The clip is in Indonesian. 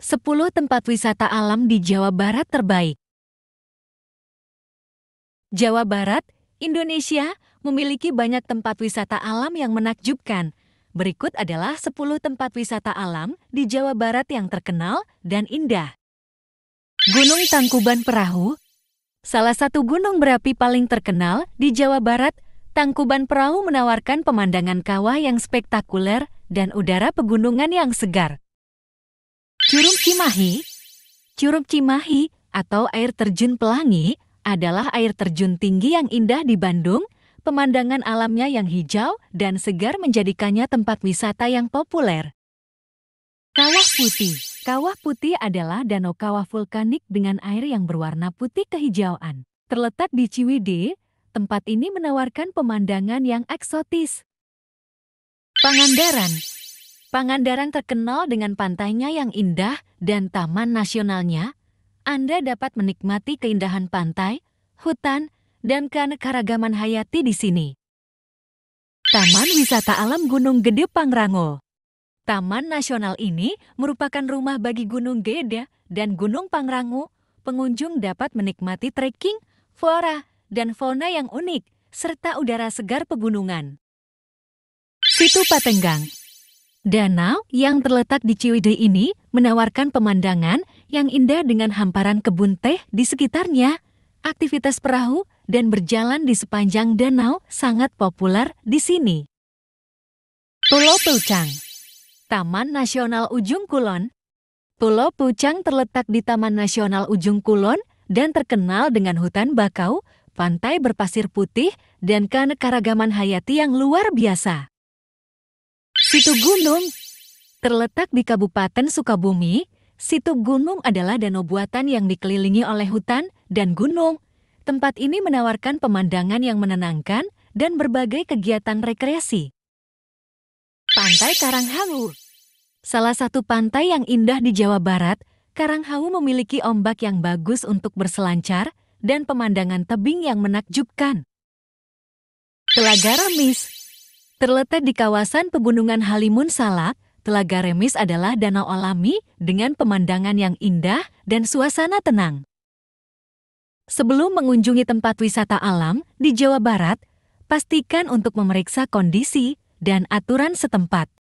10 tempat wisata alam di Jawa Barat terbaik. Jawa Barat, Indonesia, memiliki banyak tempat wisata alam yang menakjubkan. Berikut adalah 10 tempat wisata alam di Jawa Barat yang terkenal dan indah. Gunung Tangkuban Perahu Salah satu gunung berapi paling terkenal di Jawa Barat, Tangkuban Perahu menawarkan pemandangan kawah yang spektakuler dan udara pegunungan yang segar. Curug Cimahi Curug Cimahi atau air terjun pelangi adalah air terjun tinggi yang indah di Bandung. Pemandangan alamnya yang hijau dan segar menjadikannya tempat wisata yang populer. Kawah Putih Kawah Putih adalah danau kawah vulkanik dengan air yang berwarna putih kehijauan. Terletak di Ciwide, tempat ini menawarkan pemandangan yang eksotis. Pangandaran Pangandaran terkenal dengan pantainya yang indah dan taman nasionalnya. Anda dapat menikmati keindahan pantai, hutan, dan keanekaragaman hayati di sini. Taman Wisata Alam Gunung Gede Pangrango Taman Nasional ini merupakan rumah bagi Gunung Gede dan Gunung Pangrango. Pengunjung dapat menikmati trekking, flora, dan fauna yang unik, serta udara segar pegunungan. Situ Patenggang Danau yang terletak di Ciwidey ini menawarkan pemandangan yang indah dengan hamparan kebun teh di sekitarnya. Aktivitas perahu dan berjalan di sepanjang danau sangat populer di sini. Pulau Pucang Taman Nasional Ujung Kulon Pulau Pucang terletak di Taman Nasional Ujung Kulon dan terkenal dengan hutan bakau, pantai berpasir putih, dan keanekaragaman hayati yang luar biasa. Situ Gunung Terletak di Kabupaten Sukabumi, Situ Gunung adalah danau buatan yang dikelilingi oleh hutan dan gunung. Tempat ini menawarkan pemandangan yang menenangkan dan berbagai kegiatan rekreasi. Pantai Karanghau, Salah satu pantai yang indah di Jawa Barat, Karanghau memiliki ombak yang bagus untuk berselancar dan pemandangan tebing yang menakjubkan. Telaga Remis Terletak di kawasan pegunungan Halimun Salak, Telaga Remis adalah danau alami dengan pemandangan yang indah dan suasana tenang. Sebelum mengunjungi tempat wisata alam di Jawa Barat, pastikan untuk memeriksa kondisi dan aturan setempat.